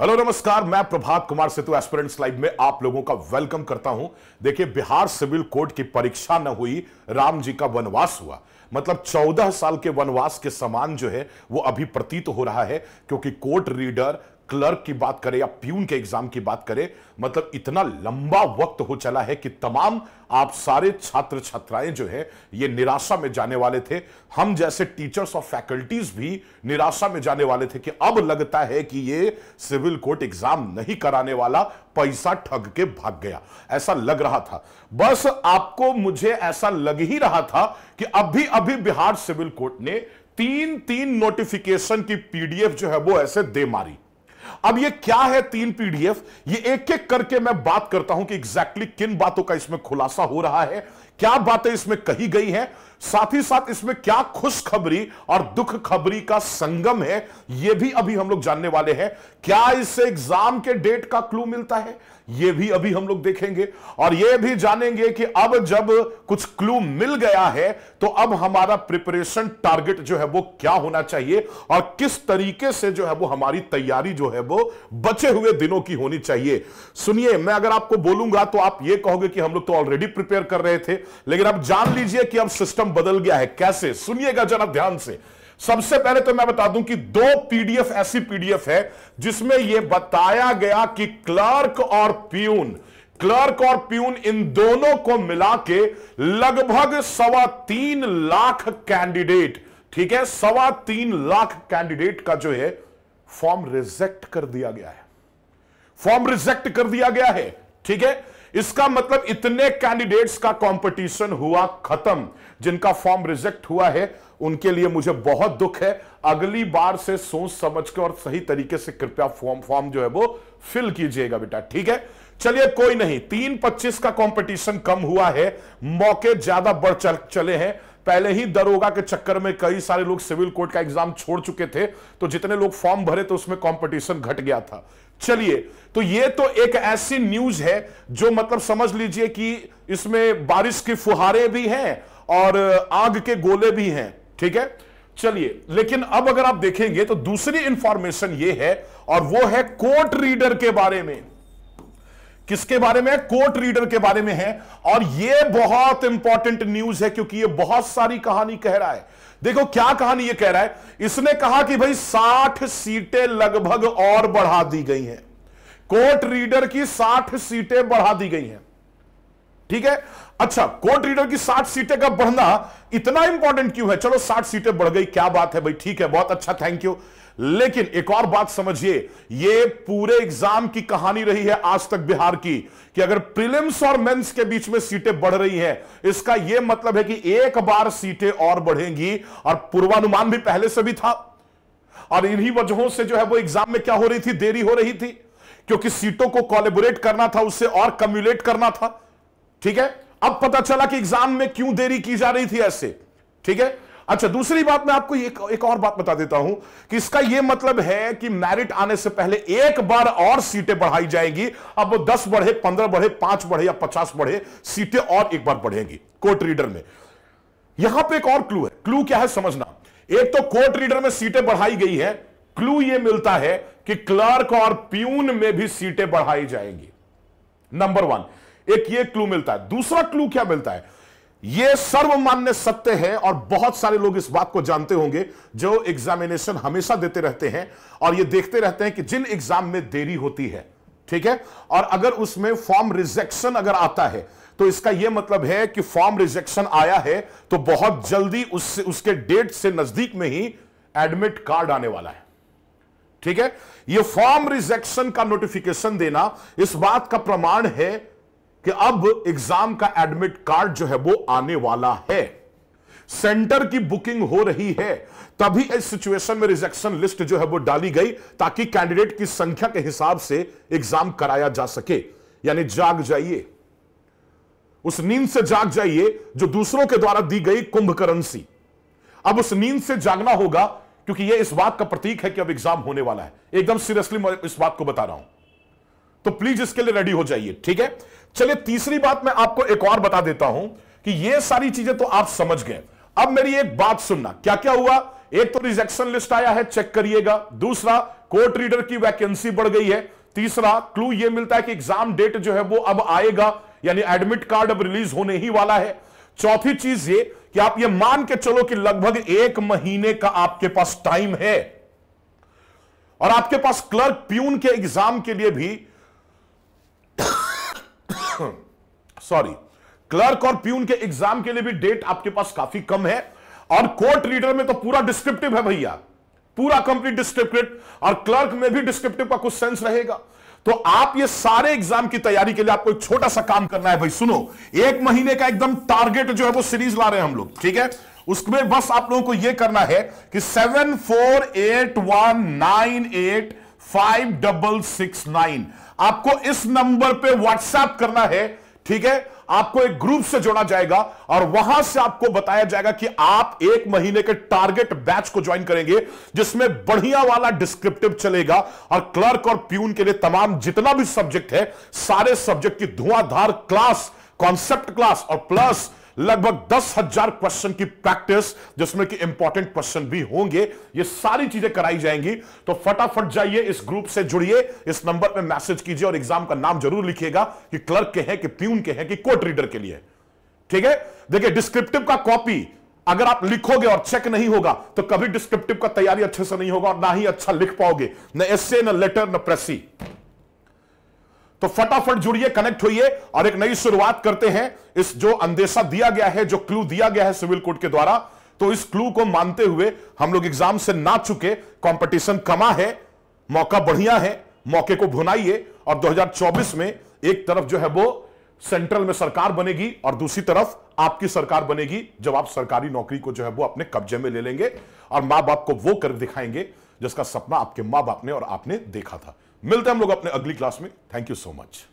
hello नमस्कार मैं Prabhat Kumar Setu aspirants live में आप लोगों का वेलकम करता हूं देखिए बिहार सिविल कोर्ट की परीक्षा न हुई राम जी का वनवास हुआ मतलब 14 साल के वनवास के समान जो है वो अभी प्रतीत हो रहा है क्योंकि कोर्ट रीडर क्लर्क की बात करें या प्यून के एग्जाम की बात करें मतलब इतना लंबा वक्त हो चला है कि तमाम आप सारे छात्र छात्राएं जो है ये निराशा में जाने वाले थे हम जैसे टीचर्स और फैकल्टीज भी निराशा में जाने वाले थे कि अब लगता है कि ये सिविल कोर्ट एग्जाम नहीं कराने वाला पैसा ठग के भाग गया ऐसा लग रहा था बस आपको मुझे ऐसा लग ही रहा था कि अभी अभी बिहार सिविल कोर्ट ने तीन तीन नोटिफिकेशन की पीडीएफ जो है वो ऐसे दे मारी अब ये क्या है तीन पीडीएफ ये एक एक करके मैं बात करता हूं कि एग्जैक्टली exactly किन बातों का इसमें खुलासा हो रहा है क्या बातें इसमें कही गई हैं साथ ही साथ इसमें क्या खुशखबरी और दुख खबरी का संगम है यह भी अभी हम लोग जानने वाले हैं क्या इससे एग्जाम के डेट का क्लू मिलता है ये भी अभी हम लोग देखेंगे और ये भी जानेंगे कि अब जब कुछ क्लू मिल गया है तो अब हमारा प्रिपरेशन टारगेट जो है वो क्या होना चाहिए और किस तरीके से जो है वो हमारी तैयारी जो है वो बचे हुए दिनों की होनी चाहिए सुनिए मैं अगर आपको बोलूंगा तो आप ये कहोगे कि हम लोग तो ऑलरेडी प्रिपेयर कर रहे थे लेकिन आप जान लीजिए कि अब सिस्टम बदल गया है कैसे सुनिएगा जरा ध्यान से सबसे पहले तो मैं बता दूं कि दो पीडीएफ ऐसी पीडीएफ है जिसमें यह बताया गया कि क्लर्क और प्यून क्लर्क और प्यून इन दोनों को मिला के लगभग सवा तीन लाख कैंडिडेट ठीक है सवा तीन लाख कैंडिडेट का जो है फॉर्म रिजेक्ट कर दिया गया है फॉर्म रिजेक्ट कर दिया गया है ठीक है इसका मतलब इतने कैंडिडेट्स का कंपटीशन हुआ खत्म जिनका फॉर्म रिजेक्ट हुआ है उनके लिए मुझे बहुत दुख है अगली बार से सोच समझ के और सही तरीके से कृपया फॉर्म फॉर्म जो है वो फिल कीजिएगा बेटा ठीक है चलिए कोई नहीं तीन पच्चीस का कंपटीशन कम हुआ है मौके ज्यादा बढ़ चल चले हैं पहले ही दरोगा के चक्कर में कई सारे लोग सिविल कोर्ट का एग्जाम छोड़ चुके थे तो जितने लोग फॉर्म भरे तो उसमें कंपटीशन घट गया था चलिए तो ये तो एक ऐसी न्यूज है जो मतलब समझ लीजिए कि इसमें बारिश की फुहारे भी हैं और आग के गोले भी हैं ठीक है चलिए लेकिन अब अगर आप देखेंगे तो दूसरी इंफॉर्मेशन ये है और वो है कोर्ट रीडर के बारे में किसके बारे में कोर्ट रीडर के बारे में है और यह बहुत इंपॉर्टेंट न्यूज है क्योंकि यह बहुत सारी कहानी कह रहा है देखो क्या कहानी यह कह रहा है इसने कहा कि भाई 60 सीटें लगभग और बढ़ा दी गई हैं कोर्ट रीडर की 60 सीटें बढ़ा दी गई हैं ठीक है अच्छा कोर्ट रीडर की 60 सीटें का बढ़ना इतना इंपॉर्टेंट क्यों है चलो 60 सीटें बढ़ गई क्या बात है भाई ठीक है बहुत अच्छा थैंक यू लेकिन एक और बात समझिए ये पूरे एग्जाम की कहानी रही है आज तक बिहार की कि अगर प्रीलिम्स और मेंस के बीच में सीटें बढ़ रही हैं इसका यह मतलब है कि एक बार सीटें और बढ़ेंगी और पूर्वानुमान भी पहले से भी था और इन्हीं वजहों से जो है वो एग्जाम में क्या हो रही थी देरी हो रही थी क्योंकि सीटों को कॉलेबोरेट करना था उससे और कम्युलेट करना था ठीक है अब पता चला कि एग्जाम में क्यों देरी की जा रही थी ऐसे ठीक है अच्छा दूसरी बात मैं आपको एक, एक और बात बता देता हूं कि इसका यह मतलब है कि मैरिट आने से पहले एक बार और सीटें बढ़ाई जाएंगी अब वो दस बढ़े पंद्रह बढ़े पांच बढ़े या पचास बढ़े सीटें और एक बार बढ़ेंगी कोर्ट रीडर में यहां पे एक और क्लू है क्लू क्या है समझना एक तो कोर्ट रीडर में सीटें बढ़ाई गई है क्लू यह मिलता है कि क्लर्क और प्यून में भी सीटें बढ़ाई जाएंगी नंबर वन एक ये क्लू मिलता है दूसरा क्लू क्या मिलता है ये सर्वमान्य सत्य है और बहुत सारे लोग इस बात को जानते होंगे जो एग्जामिनेशन हमेशा देते रहते हैं और ये देखते रहते हैं कि जिन एग्जाम में देरी होती है ठीक है और अगर उसमें फॉर्म रिजेक्शन अगर आता है तो इसका यह मतलब है कि फॉर्म रिजेक्शन आया है तो बहुत जल्दी उससे उसके डेट से नजदीक में ही एडमिट कार्ड आने वाला है ठीक है यह फॉर्म रिजेक्शन का नोटिफिकेशन देना इस बात का प्रमाण है कि अब एग्जाम का एडमिट कार्ड जो है वो आने वाला है सेंटर की बुकिंग हो रही है तभी इस सिचुएशन में रिजेक्शन लिस्ट जो है वो डाली गई ताकि कैंडिडेट की संख्या के हिसाब से एग्जाम कराया जा सके यानी जाग जाइए उस नींद से जाग जाइए जो दूसरों के द्वारा दी गई कुंभ करंसी अब उस नींद से जागना होगा क्योंकि यह इस बात का प्रतीक है कि अब एग्जाम होने वाला है एकदम सीरियसली मैं इस बात को बता रहा हूं तो प्लीज इसके लिए रेडी हो जाइए ठीक है चलिए तीसरी बात मैं आपको एक और बता देता हूं कि ये सारी चीजें तो आप समझ गए अब मेरी एक बात सुनना क्या क्या हुआ एक तो रिजेक्शन लिस्ट आया है चेक करिएगा दूसरा कोर्ट रीडर की वैकेंसी बढ़ गई है तीसरा क्लू ये मिलता है कि एग्जाम डेट जो है वो अब आएगा यानी एडमिट कार्ड अब रिलीज होने ही वाला है चौथी चीज ये कि आप ये मान के चलो कि लगभग एक महीने का आपके पास टाइम है और आपके पास क्लर्क प्यून के एग्जाम के लिए भी सॉरी क्लर्क और प्यून के एग्जाम के लिए भी डेट आपके पास काफी कम है और कोर्ट रीडर में तो पूरा डिस्क्रिप्टिव है भैया पूरा कंप्लीट डिस्क्रिप्टिव और क्लर्क में भी डिस्क्रिप्टिव का कुछ सेंस रहेगा तो आप ये सारे एग्जाम की तैयारी के लिए आपको एक छोटा सा काम करना है भाई सुनो एक महीने का एकदम टारगेट जो है वो सीरीज ला रहे हैं हम लोग ठीक है उसमें बस आप लोगों को यह करना है कि seven four eight one nine eight five double six nine आपको इस नंबर पे व्हाट्सएप करना है ठीक है आपको एक ग्रुप से जोड़ा जाएगा और वहां से आपको बताया जाएगा कि आप एक महीने के टारगेट बैच को ज्वाइन करेंगे जिसमें बढ़िया वाला डिस्क्रिप्टिव चलेगा और क्लर्क और प्यून के लिए तमाम जितना भी सब्जेक्ट है सारे सब्जेक्ट की धुआंधार क्लास कॉन्सेप्ट क्लास और प्लस लगभग दस हजार क्वेश्चन की प्रैक्टिस जिसमें कि इंपॉर्टेंट क्वेश्चन भी होंगे ये सारी चीजें कराई जाएंगी तो फटाफट जाइए इस ग्रुप से जुड़िए इस नंबर पर मैसेज कीजिए और एग्जाम का नाम जरूर लिखिएगा कि क्लर्क के हैं कि प्यून के हैं कि कोर्ट रीडर के लिए ठीक है देखिए डिस्क्रिप्टिव का कॉपी अगर आप लिखोगे और चेक नहीं होगा तो कभी डिस्क्रिप्टिव का तैयारी अच्छे से नहीं होगा और ना ही अच्छा लिख पाओगे न एस न लेटर न प्रेसी तो फटाफट जुड़िए कनेक्ट होइए और एक नई शुरुआत करते हैं इस जो अंदेशा दिया गया है जो क्लू दिया गया है सिविल कोर्ट के द्वारा तो इस क्लू को मानते हुए हम लोग एग्जाम से ना चुके कंपटीशन कमा है मौका बढ़िया है मौके को भुनाइए और 2024 में एक तरफ जो है वो सेंट्रल में सरकार बनेगी और दूसरी तरफ आपकी सरकार बनेगी जब आप सरकारी नौकरी को जो है वो अपने कब्जे में ले लेंगे और मां बाप को वो कर दिखाएंगे जिसका सपना आपके मां बाप ने और आपने देखा था मिलते हैं हम लोग अपने अगली क्लास में थैंक यू सो मच